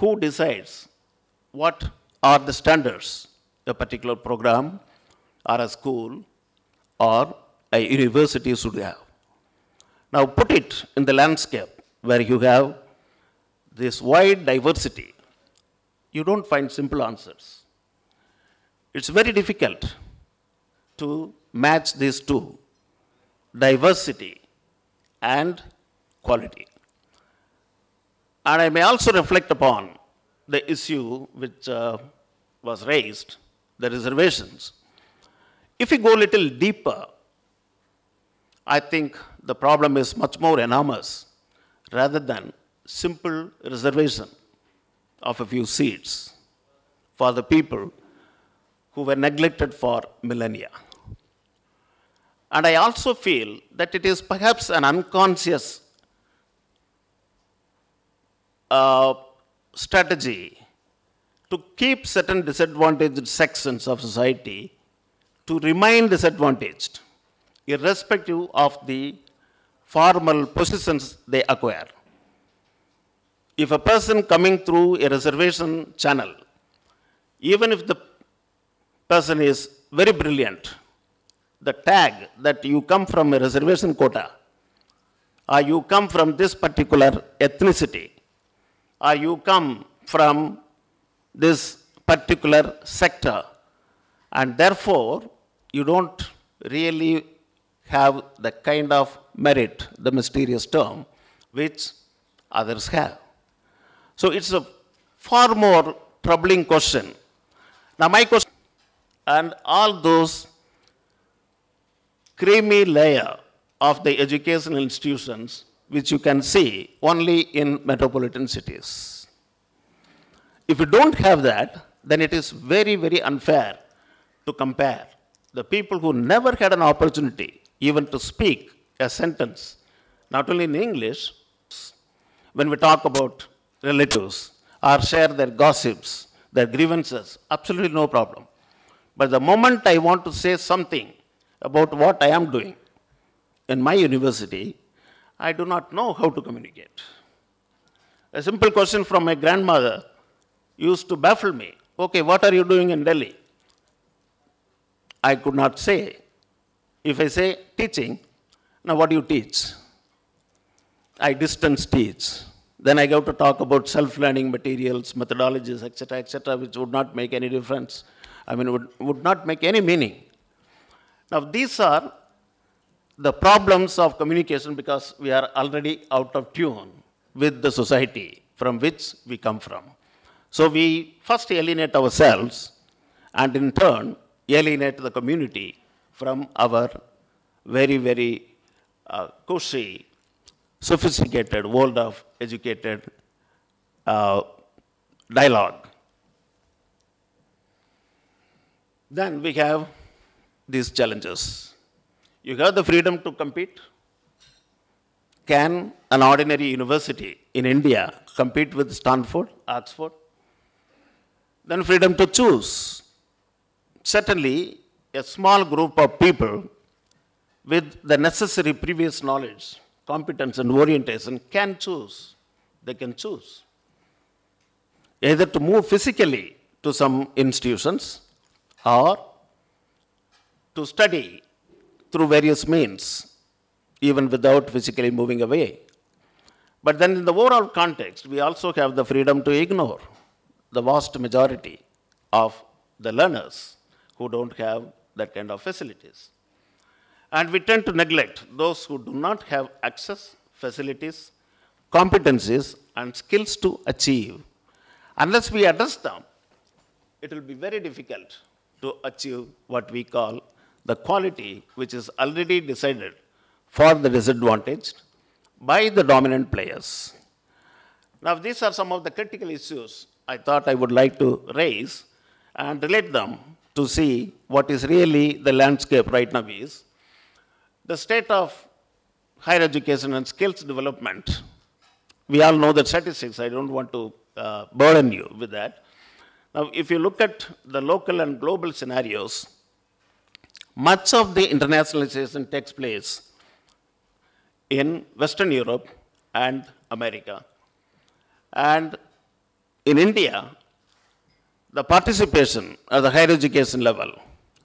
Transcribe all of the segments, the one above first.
who decides what are the standards, a particular program or a school or a university should have. Now put it in the landscape where you have this wide diversity. You don't find simple answers. It's very difficult to match these two, diversity and quality. And I may also reflect upon the issue which uh, was raised, the reservations. If we go a little deeper, I think the problem is much more enormous rather than simple reservation of a few seats for the people who were neglected for millennia. And I also feel that it is perhaps an unconscious uh, strategy to keep certain disadvantaged sections of society to remain disadvantaged, irrespective of the formal positions they acquire. If a person coming through a reservation channel, even if the person is very brilliant, the tag that you come from a reservation quota or you come from this particular ethnicity or you come from this particular sector. And therefore, you don't really have the kind of merit, the mysterious term, which others have. So it's a far more troubling question. Now my question, and all those creamy layer of the educational institutions which you can see only in metropolitan cities. If you don't have that, then it is very, very unfair to compare the people who never had an opportunity even to speak a sentence, not only in English, when we talk about relatives or share their gossips, their grievances, absolutely no problem. But the moment I want to say something about what I am doing in my university, I do not know how to communicate. A simple question from my grandmother used to baffle me. Okay, what are you doing in Delhi? I could not say. If I say teaching, now what do you teach? I distance teach. Then I go to talk about self-learning materials, methodologies, etc., etc., which would not make any difference. I mean, would, would not make any meaning. Now, these are the problems of communication because we are already out of tune with the society from which we come from. So we first alienate ourselves and in turn alienate the community from our very, very uh, cushy, sophisticated world of educated uh, dialogue. Then we have these challenges. You have the freedom to compete. Can an ordinary university in India compete with Stanford, Oxford? Then freedom to choose. Certainly, a small group of people with the necessary previous knowledge, competence, and orientation can choose. They can choose either to move physically to some institutions or to study through various means, even without physically moving away. But then in the overall context, we also have the freedom to ignore the vast majority of the learners who don't have that kind of facilities. And we tend to neglect those who do not have access, facilities, competencies, and skills to achieve. Unless we address them, it will be very difficult to achieve what we call the quality which is already decided for the disadvantaged by the dominant players. Now, these are some of the critical issues I thought I would like to raise and relate them to see what is really the landscape right now is. The state of higher education and skills development, we all know the statistics. I don't want to uh, burden you with that. Now, if you look at the local and global scenarios, much of the internationalization takes place in Western Europe and America. And in India, the participation at the higher education level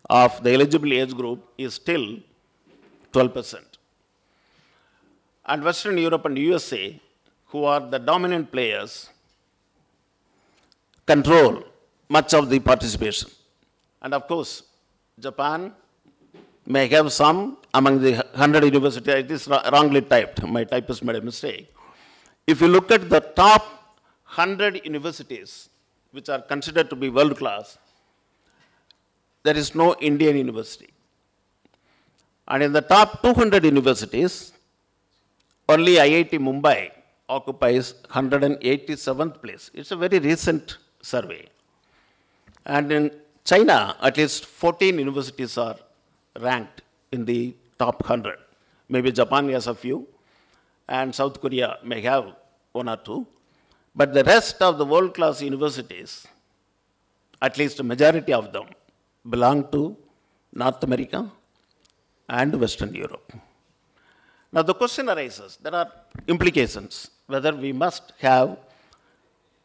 of the eligible age group is still 12%. And Western Europe and USA, who are the dominant players, control much of the participation. And of course, Japan may have some among the 100 universities. It is wrongly typed. My typist made a mistake. If you look at the top 100 universities, which are considered to be world class, there is no Indian university. And in the top 200 universities, only IIT Mumbai occupies 187th place. It's a very recent survey. And in China, at least 14 universities are ranked in the top 100. Maybe Japan has a few, and South Korea may have one or two. But the rest of the world class universities, at least a majority of them, belong to North America and Western Europe. Now, the question arises there are implications whether we must have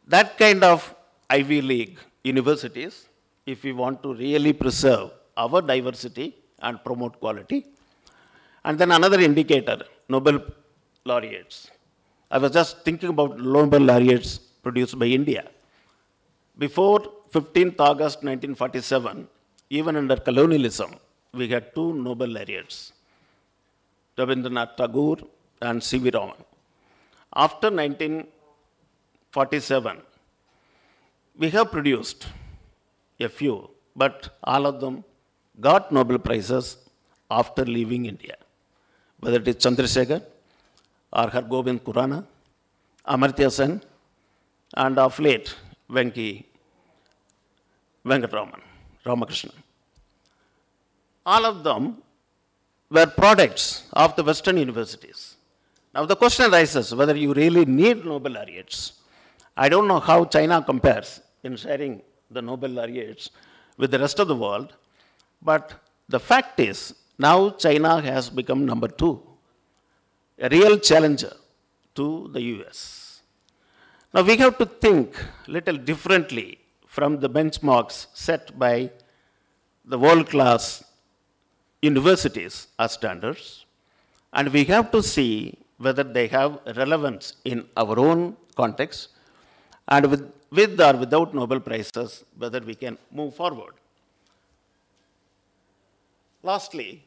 that kind of Ivy League universities if we want to really preserve our diversity and promote quality. And then another indicator, Nobel laureates. I was just thinking about Nobel laureates produced by India. Before 15th August 1947, even under colonialism, we had two Nobel laureates, Rabindranath Tagore and C.V. Raman. After 1947, we have produced a few, but all of them got Nobel Prizes after leaving India, whether it is Chandrasekhar or Hargobind Kurana, Amartya Sen, and of late, Venki Venkatraman, Ramakrishna. All of them were products of the Western universities. Now the question arises whether you really need Nobel laureates. I don't know how China compares in sharing the Nobel laureates with the rest of the world, but the fact is, now China has become number two, a real challenger to the US. Now we have to think little differently from the benchmarks set by the world-class universities as standards, and we have to see whether they have relevance in our own context, and with, with or without Nobel Prizes, whether we can move forward. Lastly,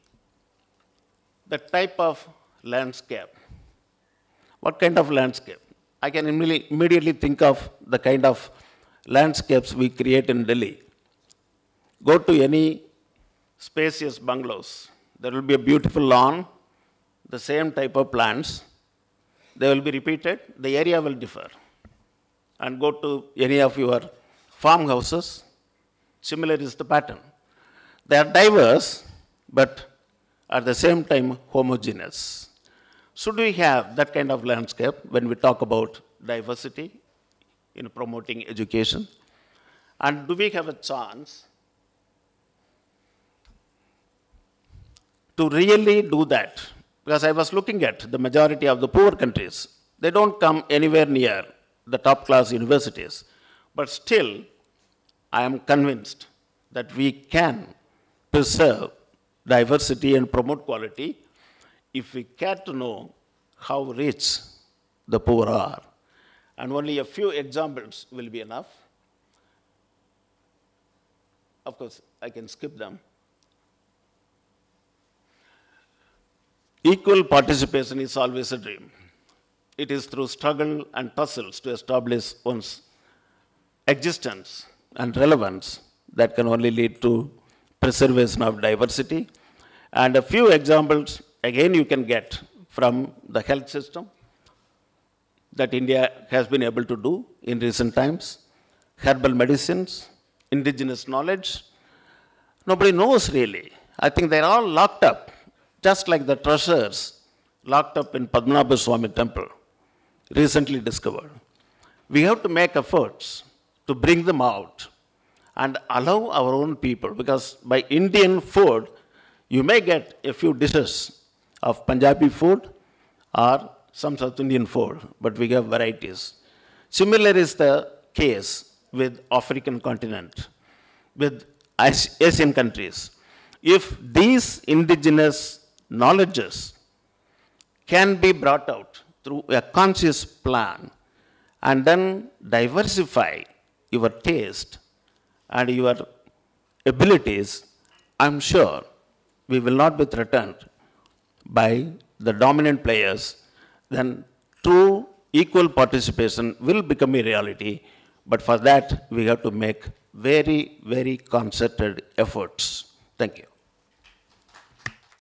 the type of landscape. What kind of landscape? I can immediately think of the kind of landscapes we create in Delhi. Go to any spacious bungalows. There will be a beautiful lawn, the same type of plants. They will be repeated. The area will differ. And go to any of your farmhouses. Similar is the pattern. They are diverse, but at the same time homogeneous. Should we have that kind of landscape when we talk about diversity in promoting education? And do we have a chance to really do that? Because I was looking at the majority of the poor countries. They don't come anywhere near the top class universities. But still, I am convinced that we can preserve diversity and promote quality, if we care to know how rich the poor are, and only a few examples will be enough. Of course, I can skip them. Equal participation is always a dream. It is through struggle and tussles to establish one's existence and relevance that can only lead to preservation of diversity. And a few examples, again, you can get from the health system that India has been able to do in recent times, herbal medicines, indigenous knowledge. Nobody knows really. I think they're all locked up, just like the treasures locked up in Padmanabha Swami temple, recently discovered. We have to make efforts to bring them out and allow our own people because by Indian food, you may get a few dishes of Punjabi food or some South Indian food, but we have varieties. Similar is the case with African continent, with Asian countries. If these indigenous knowledges can be brought out through a conscious plan and then diversify your taste and your abilities, I'm sure we will not be threatened by the dominant players, then true equal participation will become a reality. But for that, we have to make very, very concerted efforts. Thank you.